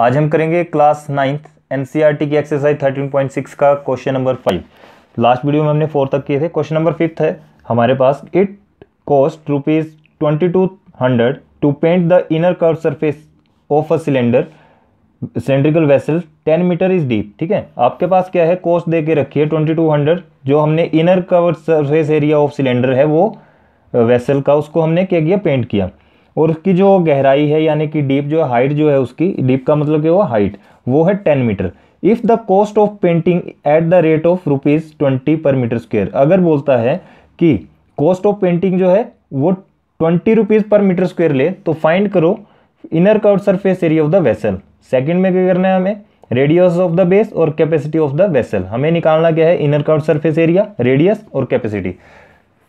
आज हम करेंगे क्लास नाइन्थ एनसीईआरटी e की एक्सरसाइज 13.6 का question number five last video में हमने फोर तक किए थे क्वेश्चन नंबर फिफ्थ है हमारे पास it cost rupees twenty two hundred to paint the inner curve surface of a cylinder cylindrical vessel ten metre is deep ठीक है आपके पास क्या है कॉस्ट दे के रखी है ट्वेंटी टू हंड्रेड जो हमने inner cover surface area of cylinder है वो वेसल का उसको हमने क्या किया पेंट किया और उसकी जो गहराई है यानी कि डीप जो है हाइट जो है उसकी डीप का मतलब क्या हुआ हाइट वो है ten metre if the cost of painting at the rate of rupees twenty per metre square अगर बोलता है कि कॉस्ट ऑफ पेंटिंग जो है वो twenty rupees per metre square ले तो फाइंड करो inner cover surface area of the vessel second में क्या करना है हमें रेडियस ऑफ द बेस और कैपेसिटी ऑफ द वेसल हमें निकालना क्या है inner cover surface area radius और कैपेसिटी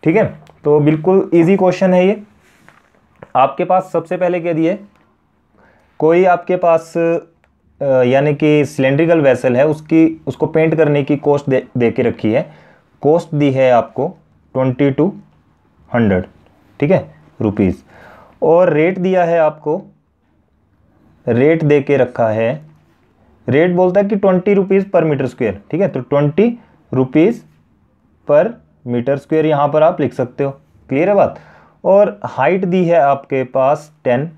ठीक है तो बिल्कुल ईजी क्वेश्चन है ये आपके पास सबसे पहले कह दिए कोई आपके पास यानी कि सिलेंड्रिकल वेसल है उसकी उसको पेंट करने की कॉस्ट दे, दे के रखी है कॉस्ट दी है आपको ट्वेंटी टू हंड्रेड ठीक है रुपीज़ और रेट दिया है आपको रेट दे के रखा है रेट बोलता है कि twenty rupees per metre square ठीक है तो twenty rupees per metre square यहाँ पर आप लिख सकते हो क्लियर है बात और हाइट दी है आपके पास टेन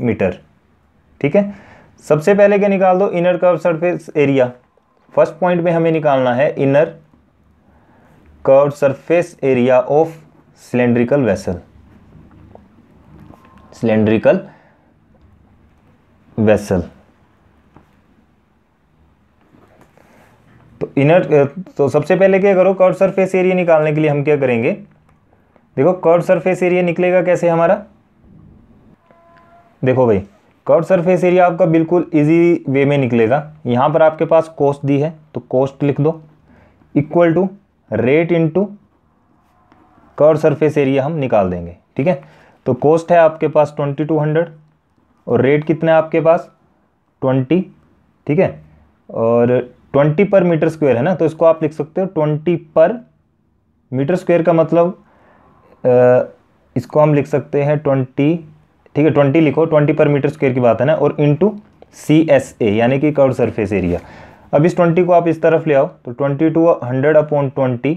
मीटर ठीक है सबसे पहले क्या निकाल दो inner curve surface area first point में हमें निकालना है inner curve surface area of cylindrical vessel cylindrical vessel तो इनर तो सबसे पहले क्या करो कर्व सरफेस एरिया निकालने के लिए हम क्या करेंगे देखो कर्व सरफेस एरिया निकलेगा कैसे हमारा देखो भाई कर्व सरफेस एरिया आपका बिल्कुल इजी वे में निकलेगा यहाँ पर आपके पास कोस्ट दी है तो कोस्ट लिख दो equal to rate into curve surface area हम निकाल देंगे ठीक है तो कोस्ट है आपके पास ट्वेंटी टू हंड्रेड और रेट कितना है आपके पास ट्वेंटी ठीक है और ट्वेंटी पर मीटर स्क्वायर है ना तो इसको आप लिख सकते हो ट्वेंटी पर मीटर स्क्वायर का मतलब इसको हम लिख सकते हैं ट्वेंटी ठीक है ट्वेंटी लिखो ट्वेंटी पर मीटर स्क्वेयर की बात है ना और इंटू सी एस ए यानी कि कर्व सरफेस एरिया अब इस ट्वेंटी को आप इस तरफ ले आओ तो twenty two hundred upon twenty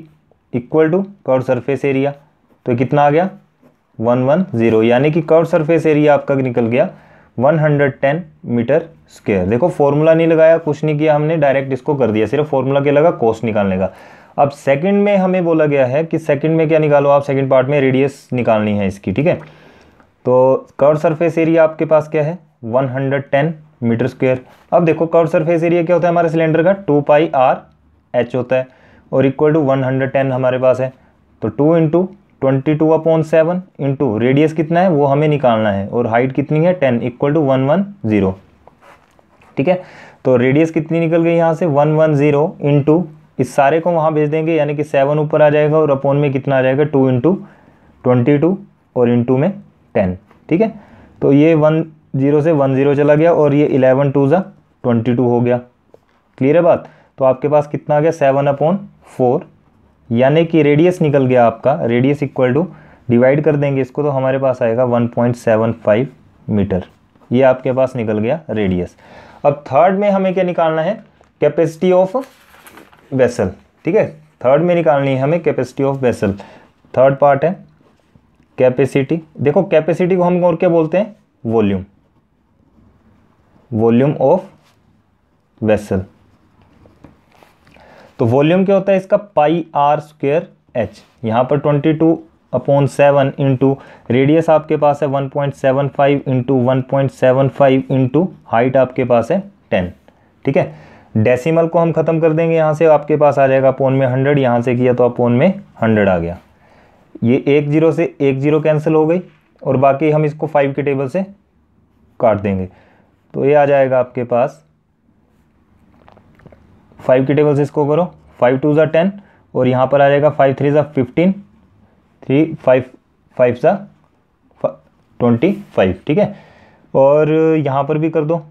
equal to curve surface area तो कितना आ गया वन वन जीरो यानी कि कर्व सरफेस एरिया आपका निकल गया one hundred ten metre square देखो फॉर्मूला नहीं लगाया कुछ नहीं किया हमने डायरेक्ट इसको कर दिया सिर्फ फॉर्मूला के लगा कॉस्ट निकालने का अब सेकंड में हमें बोला गया है कि सेकंड में क्या निकालो आप सेकंड पार्ट में रेडियस निकालनी है इसकी ठीक है तो कर्व सरफेस एरिया आपके पास क्या है 110 मीटर स्क्वायर अब देखो कर्व सरफेस एरिया क्या होता है हमारे सिलेंडर का टू पाई आर एच होता है और equal to one hundred ten हमारे पास है तो two into twenty two upon seven into radius कितना है वो हमें निकालना है और हाइट कितनी है ten equal to one one zero ठीक है तो रेडियस कितनी निकल गई यहाँ से वन वन ज़ीरो इंटू इस सारे को वहाँ भेज देंगे यानी कि सेवन ऊपर आ जाएगा और अपोन में कितना आ जाएगा टू इंटू ट्वेंटी टू और इंटू में टेन ठीक है तो ये वन जीरो से वन ज़ीरो चला गया और ये इलेवन टू ज़ा ट्वेंटी टू हो गया क्लियर है बात तो आपके पास कितना आ गया सेवन अपोन फोर यानी कि रेडियस निकल गया आपका रेडियस इक्वल टू डिवाइड कर देंगे इसको तो हमारे पास आएगा one point seven five metre ये आपके पास निकल गया रेडियस अब थर्ड में हमें क्या निकालना है कैपेसिटी ऑफ वेसल ठीक है थर्ड में निकालनी है हमें capacity of vessel third part है कैपेसिटी देखो कैपेसिटी को हम और क्या बोलते हैं वॉल्यूम वॉल्यूम ऑफ वेसल तो वॉल्यूम क्या होता है इसका पाई आर स्क्वेयर एच यहां पर twenty two upon seven into radius आपके पास है one point seven five into one point seven five into height आपके पास है टेन ठीक है डेसिमल को हम ख़त्म कर देंगे यहाँ से आपके पास आ जाएगा पोन में हंड्रेड यहाँ से किया तो आप पोन में हंड्रेड आ गया ये एक जीरो से एक जीरो कैंसिल हो गई और बाकी हम इसको फाइव के टेबल से काट देंगे तो ये आ जाएगा आपके पास फाइव के टेबल से इसको करो फाइव टू ज़ा टेन और यहाँ पर आ जाएगा फाइव थ्री ज़ा फिफ्टीन थ्री फाइव फाइव ज़ा ट्वेंटी फाइव ठीक है और यहाँ पर भी कर दो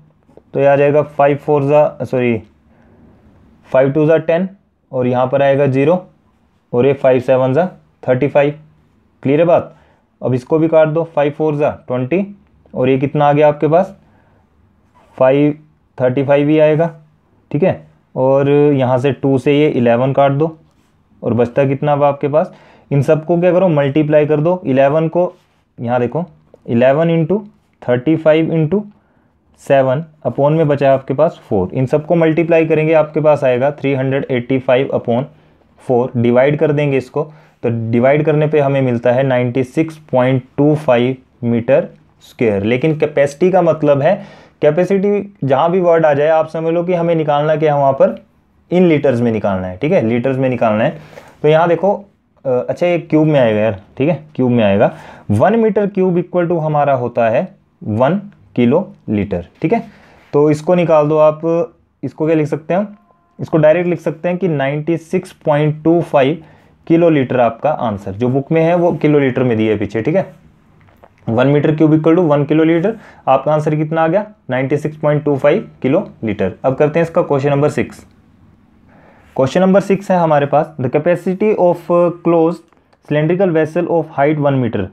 तो ये आ जाएगा फाइव फोर ज़ा सॉरी फाइव टू ज़ा टेन और यहाँ पर आएगा जीरो और ये फाइव सेवन ज़ा थर्टी फाइव क्लियर है बात अब इसको भी काट दो फाइव फोर ज़ा ट्वेंटी और ये कितना आ गया आपके पास फाइव थर्टी फाइव ही आएगा ठीक है और यहाँ से टू से ये इलेवन काट दो और बचता कितना अब आपके पास इन सबको क्या करो मल्टीप्लाई कर दो इलेवन को यहाँ देखो eleven into thirty five into seven upon में बचा है आपके पास फोर इन सबको मल्टीप्लाई करेंगे आपके पास आएगा three hundred eighty five upon four divide कर देंगे इसको तो डिवाइड करने पे हमें मिलता है ninety six point two five metre square लेकिन कैपेसिटी का मतलब है कैपेसिटी जहाँ भी वर्ड आ जाए आप समझ लो कि हमें निकालना क्या है वहाँ पर इन लीटर्स में निकालना है ठीक है लीटर्स में निकालना है तो यहाँ देखो अच्छा ये क्यूब में आएगा यार ठीक है क्यूब में आएगा one metre cube equal to हमारा होता है वन किलो लीटर ठीक है तो इसको निकाल दो आप इसको क्या लिख सकते हैं इसको डायरेक्ट लिख सकते हैं कि 96.25 किलो लीटर आपका आंसर जो बुक में है वो किलो लीटर में दिए पीछे ठीक है one metre cube equal to one kilo litre आपका आंसर कितना आ गया 96.25 किलो लीटर अब करते हैं इसका question number six question number six है हमारे पास the capacity of close cylindrical vessel of height one metre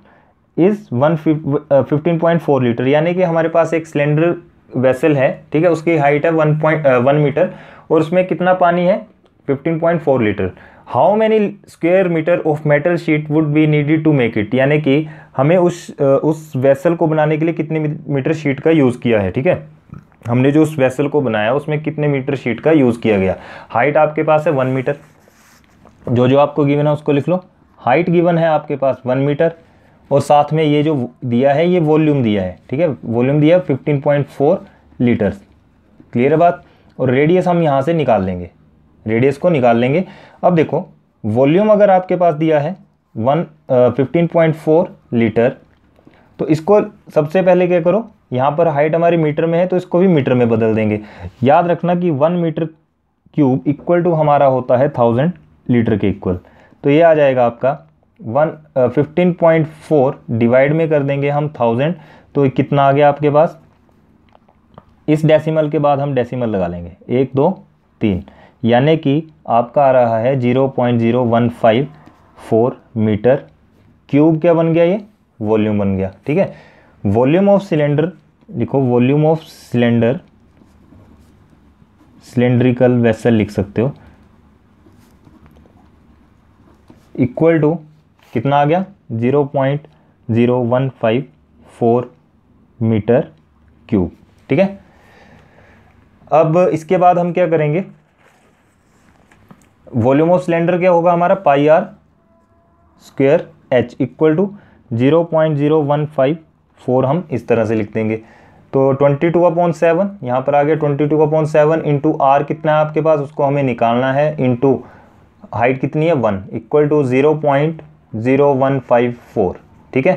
is one fifteen point four litre यानी कि हमारे पास एक सिलेंडर वेसल है ठीक है उसकी हाइट है वन पॉइंट वन मीटर और उसमें कितना पानी है fifteen point four litre how many square metre of metal sheet would be needed to make it यानी कि हमें उस uh, उस वेसल को बनाने के लिए कितने मीटर शीट का यूज़ किया है ठीक है हमने जो उस वेसल को बनाया उसमें कितने मीटर शीट का यूज़ किया गया हाइट आपके पास है वन मीटर जो जो आपको गिवन है उसको लिख लो हाइट गिवन है आपके पास वन मीटर और साथ में ये जो दिया है ये वॉल्यूम दिया है ठीक है वॉल्यूम दिया है fifteen point four litres clear है बात और रेडियस हम यहाँ से निकाल लेंगे रेडियस को निकाल लेंगे अब देखो वॉल्यूम अगर आपके पास दिया है one fifteen point four litre तो इसको सबसे पहले क्या करो यहाँ पर हाइट हमारी मीटर में है तो इसको भी मीटर में बदल देंगे याद रखना कि one metre cube equal to हमारा होता है थाउजेंड लीटर के इक्वल तो ये आ जाएगा आपका one fifteen point four divide में कर देंगे हम थाउजेंड तो कितना आ गया आपके पास इस डेसिमल के बाद हम डेसिमल लगा लेंगे एक दो तीन यानी कि आपका आ रहा है zero point zero one five four metre cube क्या बन गया ये वॉल्यूम बन गया ठीक है वॉल्यूम ऑफ सिलेंडर लिखो volume of cylinder cylindrical vessel लिख सकते हो इक्वल टू कितना आ गया zero point zero one five four metre cube ठीक है अब इसके बाद हम क्या करेंगे वॉल्यूम ऑफ सिलेंडर क्या होगा हमारा pi r square h equal to zero point zero one five four हम इस तरह से लिख देंगे तो ट्वेंटी टू अपॉइंट सेवन यहाँ पर आ गया twenty two upon seven into r कितना है आपके पास उसको हमें निकालना है इंटू हाइट कितनी है one equal to zero point zero one five four ठीक है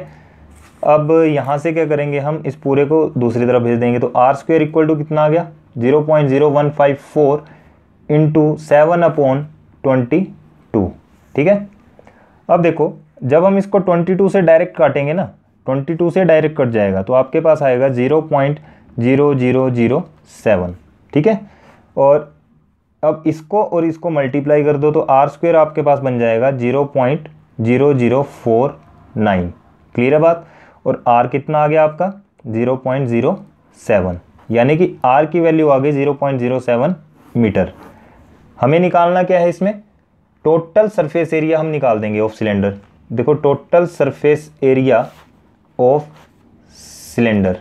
अब यहाँ से क्या करेंगे हम इस पूरे को दूसरी तरफ भेज देंगे तो आर स्क्वेयर इक्वल टू कितना आ गया zero point zero one five four into seven upon twenty two ठीक है अब देखो जब हम इसको ट्वेंटी टू से डायरेक्ट काटेंगे ना ट्वेंटी टू से डायरेक्ट कट जाएगा तो आपके पास आएगा zero point zero zero zero seven ठीक है और अब इसको और इसको मल्टीप्लाई कर दो तो आर स्क्वेयर आपके पास बन जाएगा zero point zero zero four nine clear है बात और आर कितना आ गया आपका ज़ीरो पॉइंट ज़ीरो सेवन यानी कि आर की वैल्यू आ गई zero point zero seven metre हमें निकालना क्या है इसमें टोटल सरफेस एरिया हम निकाल देंगे ऑफ सिलेंडर देखो total surface area of cylinder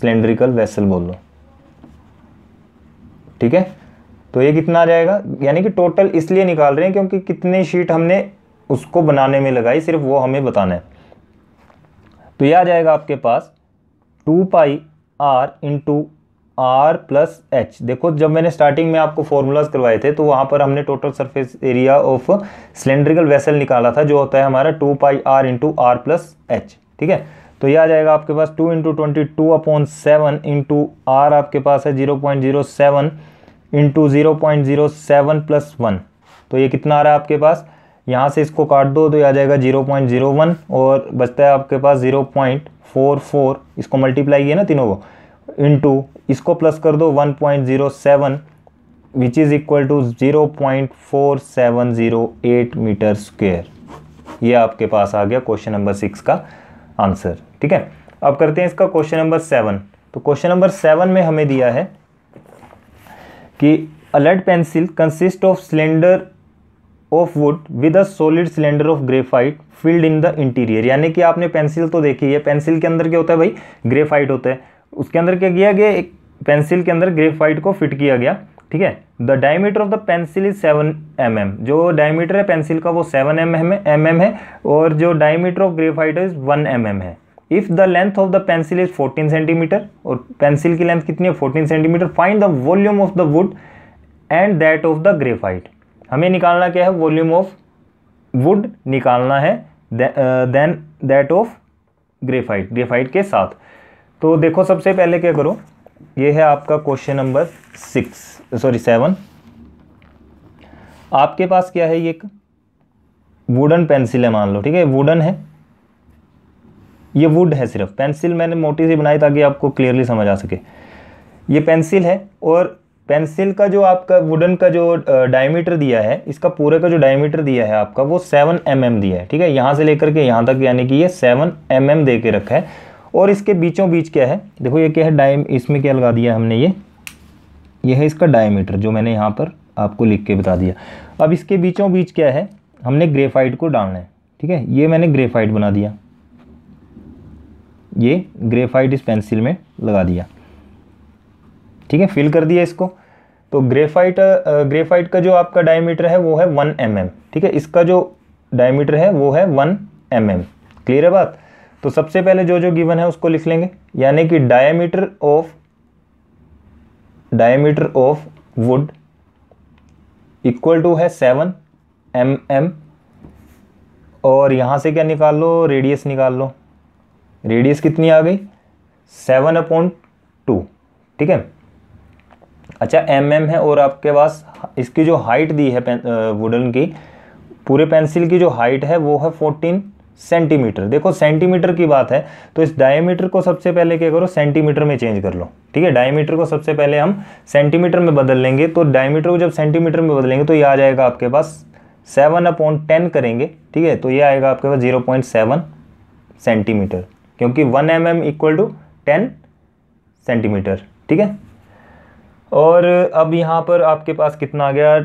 cylindrical vessel बोल लो ठीक है तो ये कितना आ जाएगा यानी कि टोटल इसलिए निकाल रहे हैं क्योंकि कितनी शीट हमने उसको बनाने में लगाई सिर्फ वो हमें बताना है तो यह आ जाएगा आपके पास two pi r into r plus h देखो जब मैंने स्टार्टिंग में आपको फॉर्मूलाज करवाए थे तो वहाँ पर हमने total surface area of cylindrical vessel निकाला था जो होता है हमारा two pi r into r plus h ठीक है तो यह आ जाएगा आपके पास two into twenty two upon seven into r आपके पास है zero point zero seven into zero point zero seven plus one तो ये कितना आ रहा है आपके पास यहाँ से इसको काट दो तो ये आ जाएगा जीरो पॉइंट जीरो वन और बचता है आपके पास ज़ीरो पॉइंट फोर फोर इसको मल्टीप्लाई किया ना तीनों को इंटू इसको प्लस कर दो one point zero seven which is equal to zero point four seven zero eight metre square ये आपके पास आ गया क्वेश्चन नंबर सिक्स का आंसर ठीक है अब करते हैं इसका क्वेश्चन नंबर सेवन तो क्वेश्चन नंबर सेवन में हमें दिया है कि a lead pencil consist of cylinder of would with a solid cylinder of graphite filled in the interior यानी कि आपने पेंसिल तो देखी है पेंसिल के अंदर क्या होता है भाई ग्रेफाइट होता है उसके अंदर क्या किया गया एक पेंसिल के अंदर ग्रेफाइट को फिट किया गया ठीक है the diameter of the pencil is seven m m जो डायमीटर है पेंसिल का वो सेवन एम एम है और जो diameter of graphite is one m m है if the length of the pencil is 14 centimetre और पेंसिल की लेंथ कितनी है 14 centimetre find the volume of the wood and that of the graphite हमें निकालना क्या है वॉल्यूम ऑफ वुड निकालना है then that of graphite graphite के साथ तो देखो सबसे पहले क्या करो ये है आपका question number six sorry seven आपके पास क्या है ये वुडन पेंसिल है मान लो ठीक है वुडन है ये वुड है सिर्फ पेंसिल मैंने मोटी सी बनाई ताकि आपको क्लियरली समझ आ सके ये पेंसिल है और पेंसिल का जो आपका वुडन का जो डायमीटर दिया है इसका पूरे का जो डायमीटर दिया है आपका वो सेवन एम mm दिया है ठीक है यहाँ से लेकर के यहाँ तक यानी कि ये सेवन एम mm दे के रखा है और इसके बीचों बीच क्या है देखो ये क्या है डायम इसमें क्या लगा दिया हमने ये ये है इसका डायमीटर जो मैंने यहाँ पर आपको लिख के बता दिया अब इसके बीचों बीच क्या है हमने ग्रेफाइट को डालना है ठीक है ये मैंने ग्रेफाइट बना दिया ये ग्रेफाइट इस पेंसिल में लगा दिया ठीक है फिल कर दिया इसको तो ग्रेफाइट ग्रेफाइट का जो आपका डायमीटर है वो है वन एम mm, ठीक है इसका जो डायमीटर है वो है वन एम mm, क्लियर है बात तो सबसे पहले जो जो गिवन है उसको लिख लेंगे यानी कि diameter of diameter of wood equal to है सेवन एम एम और यहाँ से क्या निकाल लो रेडियस निकाल लो रेडियस कितनी आ गई सेवन अपॉन टू ठीक है अच्छा एम mm है और आपके पास इसकी जो हाइट दी है वुडन की पूरे पेंसिल की जो हाइट है वो है फोर्टीन सेंटीमीटर देखो सेंटीमीटर की बात है तो इस डायमीटर को सबसे पहले क्या करो सेंटीमीटर में चेंज कर लो ठीक है डायमीटर को सबसे पहले हम सेंटीमीटर में बदल लेंगे तो डायमीटर को जब सेंटीमीटर में बदलेंगे तो ये आ जाएगा आपके पास सेवन अपॉइंट टेन करेंगे ठीक है तो ये आएगा आपके पास जीरो पॉइंट सेवन सेंटीमीटर क्योंकि one m m equal to ten centimetre ठीक है और अब यहाँ पर आपके पास कितना आ गया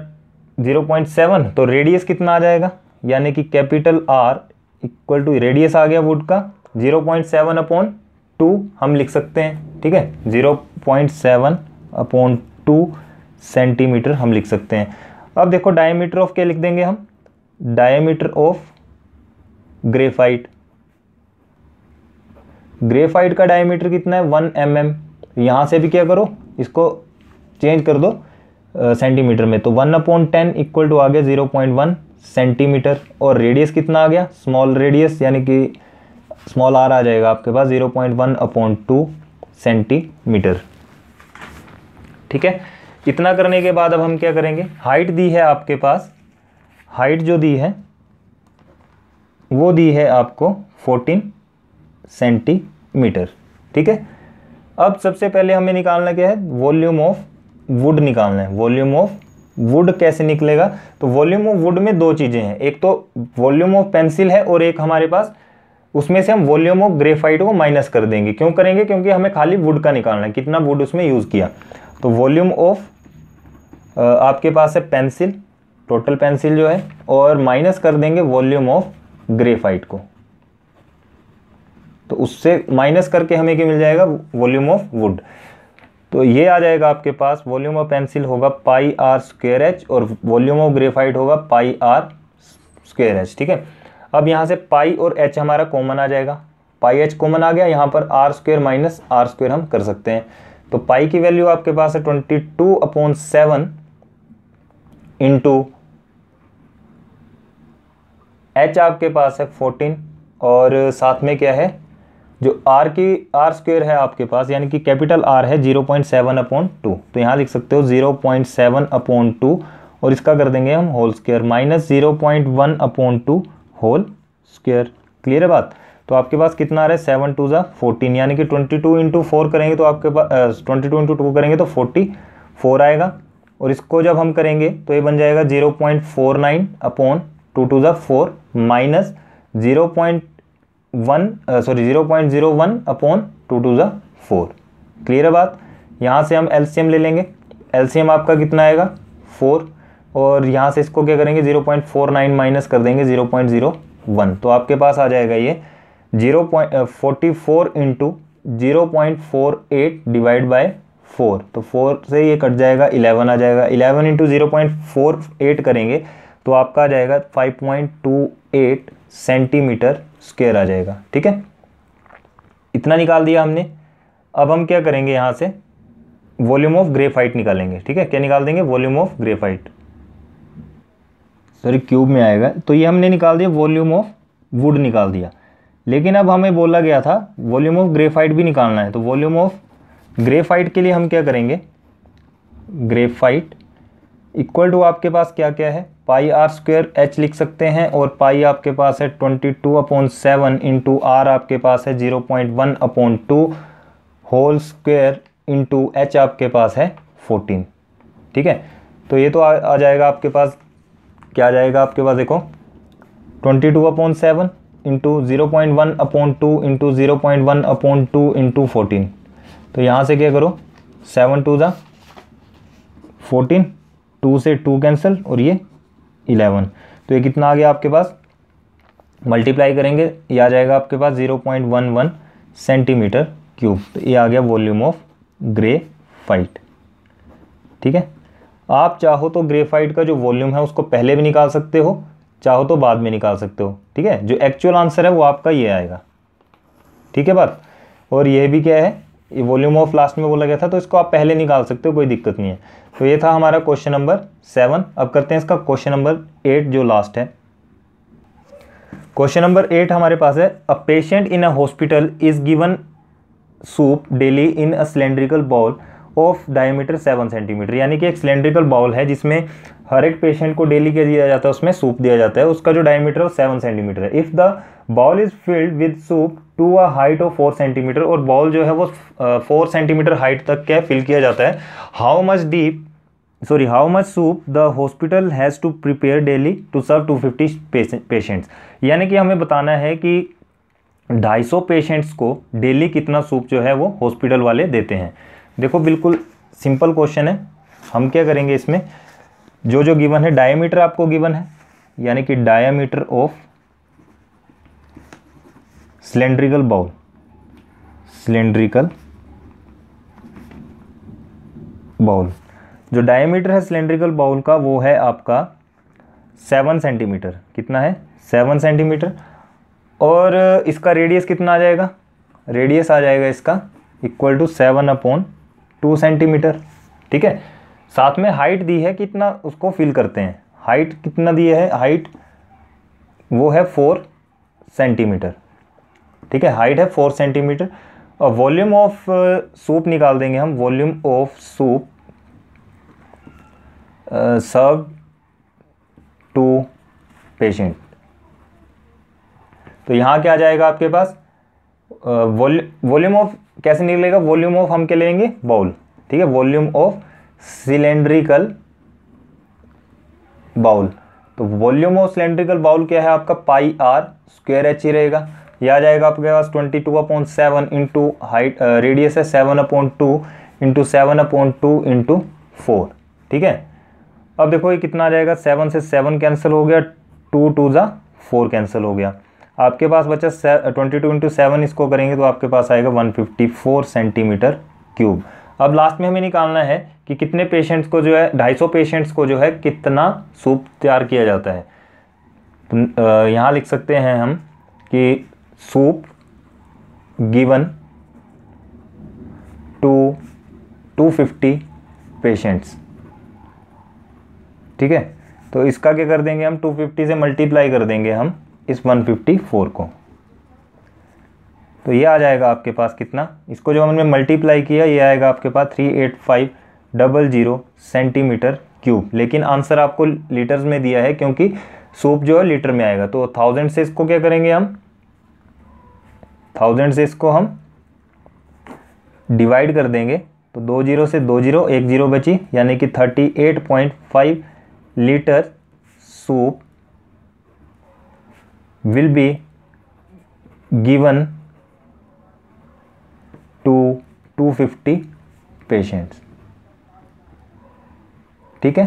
ज़ीरो पॉइंट सेवन तो रेडियस कितना आ जाएगा यानी कि capital r equal to radius आ गया वुड का zero point seven upon two हम लिख सकते हैं ठीक है zero point seven upon two centimetre हम लिख सकते हैं अब देखो डायमीटर ऑफ क्या लिख देंगे हम डायमीटर ऑफ ग्रेफाइट ग्रेफाइट का डायमीटर कितना है वन एम एम यहाँ से भी क्या करो इसको चेंज कर दो सेंटीमीटर में तो one upon ten equal to आ गया जीरो पॉइंट वन सेंटीमीटर और रेडियस कितना आ गया स्मॉल रेडियस यानी कि स्मॉल आर आ जाएगा आपके पास zero point one upon two centimetre ठीक है इतना करने के बाद अब हम क्या करेंगे हाइट दी है आपके पास हाइट जो दी है वो दी है आपको फोर्टीन सेंटीमीटर ठीक है अब सबसे पहले हमें निकालना क्या है वॉल्यूम ऑफ वुड निकालना है वॉल्यूम ऑफ वुड कैसे निकलेगा तो वॉल्यूम ऑफ वुड में दो चीज़ें हैं एक तो वॉल्यूम ऑफ पेंसिल है और एक हमारे पास उसमें से हम वॉल्यूम ऑफ ग्रेफाइट को माइनस कर देंगे क्यों करेंगे क्योंकि हमें खाली वुड का निकालना है कितना वुड उसमें यूज़ किया तो वॉल्यूम ऑफ आपके पास है पेंसिल टोटल पेंसिल जो है और माइनस कर देंगे वॉल्यूम ऑफ ग्रेफाइट को तो उससे माइनस करके हमें क्या मिल जाएगा वॉल्यूम ऑफ वुड तो ये आ जाएगा आपके पास वॉल्यूम ऑफ पेंसिल होगा पाई आर स्क्वेयर एच और वॉल्यूम ऑफ ग्रेफाइट होगा पाई आर स्क्वेयर एच ठीक है अब यहाँ से पाई और एच हमारा कॉमन आ जाएगा पाई एच कॉमन आ गया यहाँ पर r square minus r square हम कर सकते हैं तो पाई की वैल्यू आपके पास है twenty two upon seven into h आपके पास है फोर्टीन और साथ में क्या है जो आर की आर स्क्वेयर है आपके पास यानी कि कैपिटल आर है zero point seven upon two तो यहाँ लिख सकते हो zero point seven upon two और इसका कर देंगे हम whole square minus zero point one upon two whole square clear है बात तो आपके पास कितना आ रहा है सेवन टू ज़ा फोर्टीन यानी कि ट्वेंटी टू इंटू फोर करेंगे तो आपके पास ट्वेंटी टू इंटू टू करेंगे तो फोर्टी फोर आएगा और इसको जब हम करेंगे तो ये बन जाएगा zero point four nine upon two two ज़ा four minus zero point one sorry zero point zero one upon two two ज़ा फोर क्लियर है बात यहाँ से हम एलसीएम ले लेंगे एलसीएम आपका कितना आएगा फोर और यहाँ से इसको क्या करेंगे zero point four nine minus कर देंगे जीरो पॉइंट जीरो वन तो आपके पास आ जाएगा ये zero point forty four into zero point four eight divide by four तो फोर से ये कट जाएगा इलेवन आ जाएगा eleven into zero point four eight करेंगे तो आपका आ जाएगा 5.28 सेंटीमीटर स्क्वेयर आ जाएगा ठीक है इतना निकाल दिया हमने अब हम क्या करेंगे यहाँ से वॉल्यूम ऑफ ग्रेफाइट निकालेंगे ठीक है क्या निकाल देंगे volume of graphite sorry cube में आएगा तो ये हमने निकाल दिया वॉल्यूम ऑफ वुड निकाल दिया लेकिन अब हमें बोला गया था वॉल्यूम ऑफ ग्रेफाइट भी निकालना है तो वॉल्यूम ऑफ ग्रेफाइट के लिए हम क्या करेंगे ग्रेफाइट इक्वल टू आपके पास क्या क्या है पाई आर स्क्वेयर एच लिख सकते हैं और पाई आपके पास है twenty two upon seven into r आपके पास है zero point one upon two whole square into h आपके पास है फोर्टीन ठीक है तो ये तो आ, आ जाएगा आपके पास क्या आ जाएगा आपके पास देखो twenty two upon seven into zero point one upon two into zero point one upon two into fourteen तो यहाँ से क्या करो सेवन टू ज़ा फोर्टीन टू से टू कैंसिल और ये इलेवन तो ये कितना आ गया आपके पास मल्टीप्लाई करेंगे ये आ जाएगा आपके पास zero point one one centimetre cube तो ये आ गया वॉल्यूम ऑफ ग्रे फाइट ठीक है आप चाहो तो ग्रे फाइट का जो वॉल्यूम है उसको पहले भी निकाल सकते हो चाहो तो बाद में निकाल सकते हो ठीक है जो एक्चुअल आंसर है वो आपका ये आएगा ठीक है बात और यह भी क्या है ये वॉल्यूम ऑफ लास्ट में बोला गया था तो इसको आप पहले निकाल सकते हो कोई दिक्कत नहीं है तो ये था हमारा क्वेश्चन नंबर सेवन अब करते हैं इसका क्वेश्चन नंबर एट जो लास्ट है क्वेश्चन नंबर एट हमारे पास है a patient in a hospital is given soup daily in a cylindrical bowl of diameter seven centimetre यानी कि एक सिलेंड्रिकल बाउल है जिसमें हर एक पेशेंट को डेली क्या दिया जाता है उसमें सूप दिया जाता है उसका जो डायमीटर है वो सेवन सेंटीमीटर है if the bowl is filled with soup to a height of four centimetre और बॉल जो है वो फोर सेंटीमीटर हाइट तक क्या फिल किया जाता है how much deep sorry how much soup the hospital has to prepare daily to serve two fifty patients यानी कि हमें बताना है कि 250 पेशेंट्स को डेली कितना सूप जो है वो हॉस्पिटल वाले देते हैं देखो बिल्कुल सिंपल क्वेश्चन है हम क्या करेंगे इसमें जो जो गिवन है डायमीटर आपको गिवन है यानी कि diameter of cylindrical bowl cylindrical bowl जो डायमीटर है सिलेंड्रिकल बाउल का वो है आपका सेवन सेंटीमीटर कितना है सेवन सेंटीमीटर और इसका रेडियस कितना आ जाएगा रेडियस आ जाएगा इसका equal to seven upon two centimetre ठीक है साथ में हाइट दी है कितना उसको फिल करते हैं हाइट कितना दिया है हाइट वो है फोर सेंटीमीटर ठीक है हाइट है फोर सेंटीमीटर और वॉल्यूम ऑफ सूप निकाल देंगे हम volume of soup serve to patient तो यहाँ क्या आ जाएगा आपके पास वॉल्यूम uh, ऑफ कैसे निकलेगा वॉल्यूम ऑफ हम क्या लेंगे बाउल ठीक है वॉल्यूम ऑफ सिलेंड्रिकल बाउल तो वॉल्यूम ऑफ सिलेंड्रिकल बाउल क्या है आपका पाई आर स्क्वेयर एच ही रहेगा यह आ जाएगा आपके पास twenty two upon seven into height radius है seven upon two into seven upon two into four ठीक है अब देखो ये कितना आ जाएगा सेवन से सेवन कैंसिल हो गया टू टू ज़ा फोर कैंसिल हो गया आपके पास बचा ट्वेंटी टू इंटू सेवन इसको करेंगे तो आपके पास आएगा one fifty four centimetre cube अब लास्ट में हमें निकालना है कि कितने पेशेंट्स को जो है सौ पेशेंट्स को जो है कितना सूप तैयार किया जाता है तो यहाँ लिख सकते हैं हम कि सूप गिवन टू 250 पेशेंट्स ठीक है तो इसका क्या कर देंगे हम 250 से मल्टीप्लाई कर देंगे हम इस 154 को तो ये आ जाएगा आपके पास कितना इसको जो हमने मल्टीप्लाई किया ये आएगा आपके पास three eight five double zero centimetre cube लेकिन आंसर आपको लीटर्स में दिया है क्योंकि सोप जो है लीटर में आएगा तो थाउजेंड से इसको क्या करेंगे हम थाउजेंड से इसको हम डिवाइड कर देंगे तो दो जीरो से दो जीरो एक जीरो बची यानी कि thirty eight point five litre soap will be given to two fifty patients ठीक है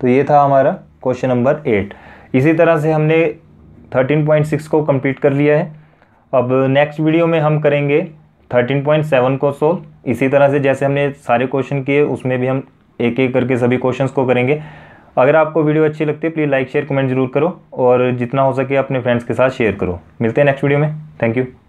तो ये था हमारा क्वेश्चन नंबर एट इसी तरह से हमने थर्टीन पॉइंट सिक्स को कंप्लीट कर लिया है अब नेक्स्ट वीडियो में हम करेंगे थर्टीन पॉइंट सेवन को सोल्व इसी तरह से जैसे हमने सारे क्वेश्चन किए उसमें भी हम एक एक करके सभी क्वेश्चंस को करेंगे अगर आपको वीडियो अच्छी लगती है प्लीज़ लाइक शेयर कमेंट जरूर करो और जितना हो सके अपने फ्रेंड्स के साथ शेयर करो मिलते हैं नेक्स्ट वीडियो में थैंक यू